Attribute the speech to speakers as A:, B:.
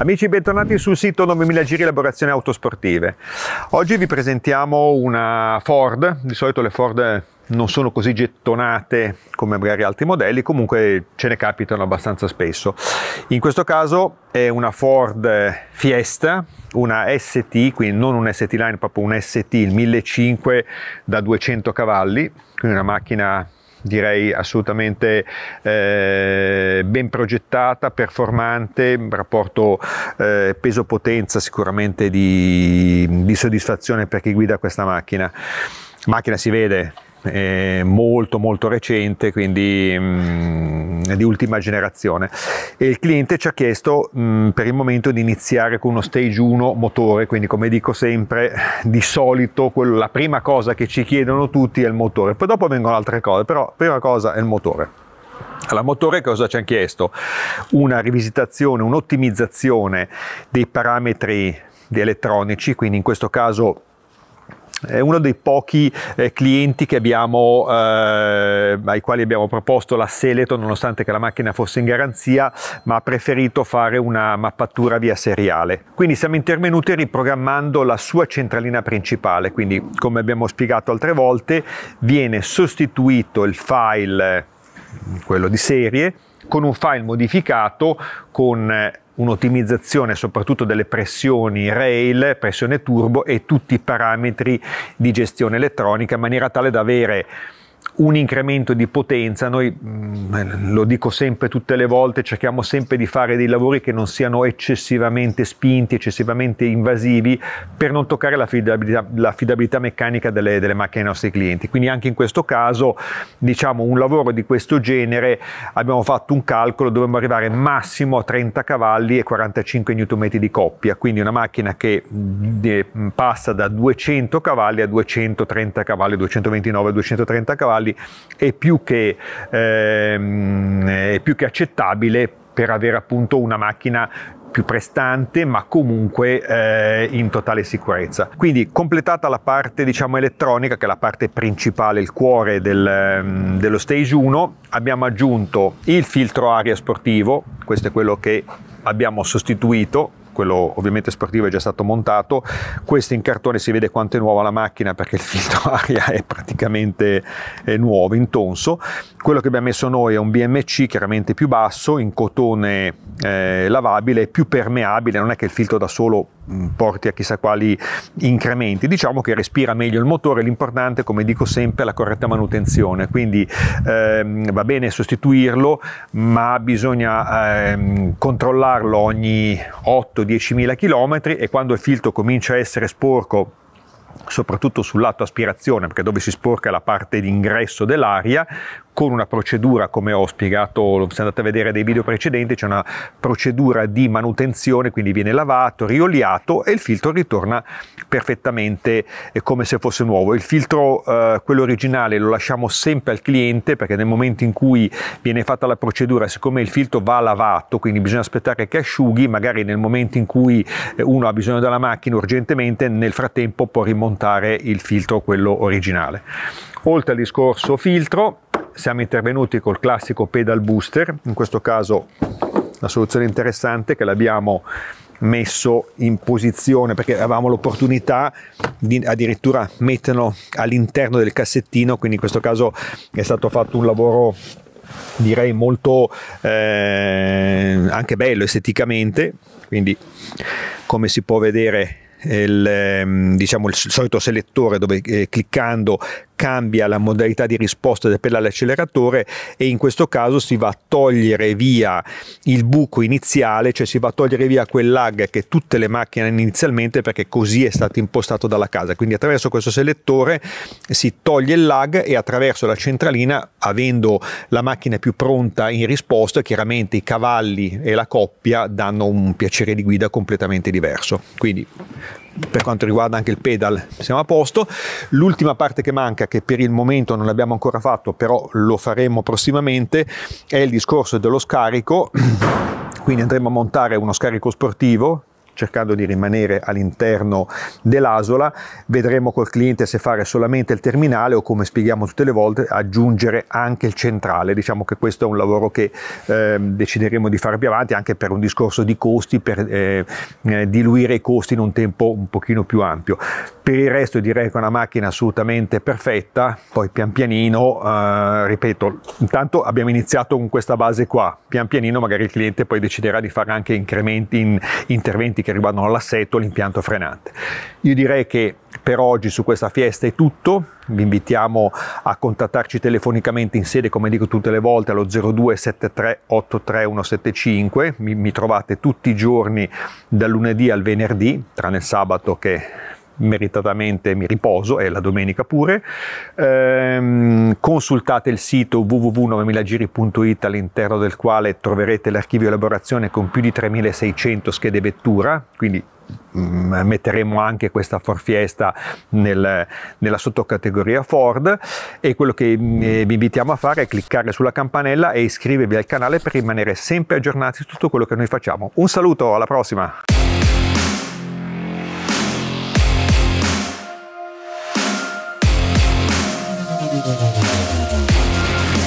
A: Amici, bentornati sul sito 9000 Giri Elaborazioni Autosportive. Oggi vi presentiamo una Ford, di solito le Ford non sono così gettonate come magari altri modelli, comunque ce ne capitano abbastanza spesso. In questo caso è una Ford Fiesta, una ST, quindi non un ST Line, proprio un ST, il 1500 da 200 cavalli, quindi una macchina direi assolutamente eh, ben progettata, performante, rapporto eh, peso-potenza sicuramente di, di soddisfazione per chi guida questa macchina. Macchina si vede, è molto molto recente, quindi mh, mm, di ultima generazione. E il cliente ci ha chiesto mh, mm, per il momento di iniziare con uno stage 1 motore, quindi come dico sempre, di solito quello, la prima cosa che ci chiedono tutti è il motore, poi dopo vengono altre cose, però prima cosa è il motore. Alla motore cosa ci hanno chiesto? Una rivisitazione, un'ottimizzazione dei parametri di elettronici, quindi in questo caso è uno dei pochi eh, clienti abbiamo, eh, ai quali abbiamo proposto la Seleton nonostante che la macchina fosse in garanzia ma ha preferito fare una mappatura via seriale quindi siamo intervenuti riprogrammando la sua centralina principale quindi come abbiamo spiegato altre volte viene sostituito il file quello di serie con un file modificato con eh, un'ottimizzazione soprattutto delle pressioni rail, pressione turbo e tutti i parametri di gestione elettronica in maniera tale da avere un incremento di potenza. Noi mm, eh, lo dico sempre tutte le volte, cerchiamo sempre di fare dei lavori che non siano eccessivamente spinti, eccessivamente invasivi per non toccare la fidabilità meccanica delle, delle, macchine dei nostri clienti. Quindi anche in questo caso, diciamo, un lavoro di questo genere abbiamo fatto un calcolo, dovremmo arrivare massimo a 30 cavalli e 45 Nm di coppia, quindi una macchina che mm, mm, passa da 200 cavalli a 230 cavalli, 229 230 cavalli livelli è più che, eh, è più che accettabile per avere appunto una macchina più prestante ma comunque eh, in totale sicurezza. Quindi completata la parte diciamo elettronica che è la parte principale, il cuore del, ehm, dello stage 1, abbiamo aggiunto il filtro aria sportivo, questo è quello che abbiamo sostituito quello ovviamente sportivo è già stato montato, questo in cartone si vede quanto è nuova la macchina perché il filtro aria è praticamente è nuovo, in tonso, quello che abbiamo messo noi è un BMC chiaramente più basso, in cotone eh, lavabile, più permeabile, non è che il filtro da solo mm, porti a chissà quali incrementi, diciamo che respira meglio il motore, l'importante come dico sempre è la corretta manutenzione, quindi ehm, va bene sostituirlo ma bisogna ehm, controllarlo ogni 8, 10.000 km e quando il filtro comincia a essere sporco soprattutto sul lato aspirazione, perché dove si sporca la parte d'ingresso dell'aria, con una procedura, come ho spiegato, se andate a vedere dei video precedenti, c'è una procedura di manutenzione, quindi viene lavato, rioliato e il filtro ritorna perfettamente eh, come se fosse nuovo. Il filtro, eh, quello originale, lo lasciamo sempre al cliente perché nel momento in cui viene fatta la procedura, siccome il filtro va lavato, quindi bisogna aspettare che asciughi, magari nel momento in cui eh, uno ha bisogno della macchina urgentemente, nel frattempo può rimontare il filtro, quello originale. Oltre al discorso filtro, siamo intervenuti col classico pedal booster, in questo caso la soluzione interessante che l'abbiamo messo in posizione perché avevamo l'opportunità di addirittura metterlo all'interno del cassettino quindi in questo caso è stato fatto un lavoro direi molto eh, anche bello esteticamente quindi come si può vedere il, ehm, diciamo, il solito selettore dove eh, cliccando cambia la modalità di risposta del pedale acceleratore e in questo caso si va a togliere via il buco iniziale, cioè si va a togliere via quel lag che tutte le macchine hanno inizialmente perché così è stato impostato dalla casa. Quindi attraverso questo selettore si toglie il lag e attraverso la centralina, avendo la macchina più pronta in risposta, chiaramente i cavalli e la coppia danno un piacere di guida completamente diverso. Quindi per quanto riguarda anche il pedal siamo a posto. L'ultima parte che manca che per il momento non abbiamo ancora fatto, però lo faremo prossimamente, è il discorso dello scarico. Quindi andremo a montare uno scarico sportivo cercando di rimanere all'interno dell'asola. Vedremo col cliente se fare solamente il terminale o come spieghiamo tutte le volte aggiungere anche il centrale. Diciamo che questo è un lavoro che eh, decideremo di fare più avanti anche per un discorso di costi, per eh, eh, diluire i costi in un tempo un pochino più ampio. Per il resto direi che è una macchina assolutamente perfetta, poi pian pianino, eh, ripeto, intanto abbiamo iniziato con questa base qua, pian pianino magari il cliente poi deciderà di fare anche incrementi in interventi che riguardano l'assetto e l'impianto frenante. Io direi che per oggi su questa fiesta è tutto, vi invitiamo a contattarci telefonicamente in sede, come dico tutte le volte, allo 0273 mi, mi trovate tutti i giorni dal lunedì al venerdì, tranne il sabato che meritatamente mi riposo e la domenica pure. Ehm, consultate il sito www.9000giri.it all'interno del quale troverete l'archivio elaborazione con più di 3600 schede vettura, quindi mm, metteremo anche questa Ford Fiesta nel, nella sottocategoria Ford e quello che mm, vi invitiamo a fare è cliccare sulla campanella e iscrivervi al canale per rimanere sempre aggiornati su tutto quello che noi facciamo. Un saluto, alla prossima! Thank you.